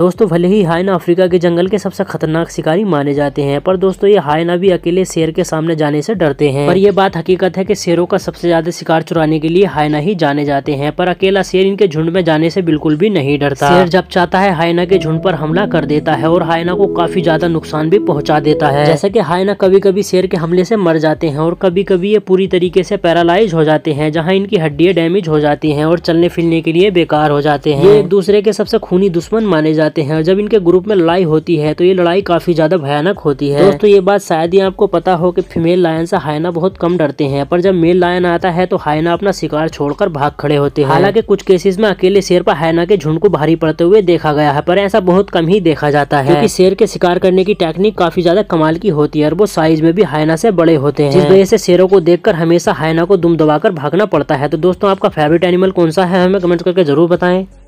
दोस्तों भले ही हायना अफ्रीका के जंगल के सबसे खतरनाक शिकारी माने जाते हैं पर दोस्तों ये हायना भी अकेले शेर के सामने जाने से डरते हैं पर यह बात हकीकत है कि शेरों का सबसे ज्यादा शिकार चुराने के लिए हायना ही जाने जाते हैं पर अकेला शेर इनके झुंड में जाने से बिल्कुल भी नहीं डरता शेर जब चाहता है हायना के झुंड पर हमला कर देता है और हायना को काफी ज्यादा नुकसान भी पहुँचा देता है जैसे की हायना कभी कभी शेर के हमले से मर जाते हैं और कभी कभी ये पूरी तरीके से पैरालाइज हो जाते हैं जहाँ इनकी हड्डियाँ डैमेज हो जाती है और चलने फिरने के लिए बेकार हो जाते हैं एक दूसरे के सबसे खूनी दुश्मन माने जाते जाते हैं और जब इनके ग्रुप में लड़ाई होती है तो ये लड़ाई काफी ज्यादा भयानक होती है दोस्तों ये बात शायद ही आपको पता हो कि फीमेल लायन से हाइना बहुत कम डरते हैं पर जब मेल लायन आता है तो हाइना अपना शिकार छोड़कर भाग खड़े होते हैं हालांकि कुछ केसेस में अकेले शेर पर हाइना के झुंड को भारी पड़ते हुए देखा गया है पर ऐसा बहुत कम ही देखा जाता है क्योंकि शेर के शिकार करने की टेक्निक काफी ज्यादा कमाल की होती है और वो साइज में भी हाइना से बड़े होते हैं जिस वजह से शेरों को देखकर हमेशा हाइना को दुम दबाकर भागना पड़ता है तो दोस्तों आपका फेवरेट एनिमल कौन सा है हमें कमेंट करके जरूर बताएं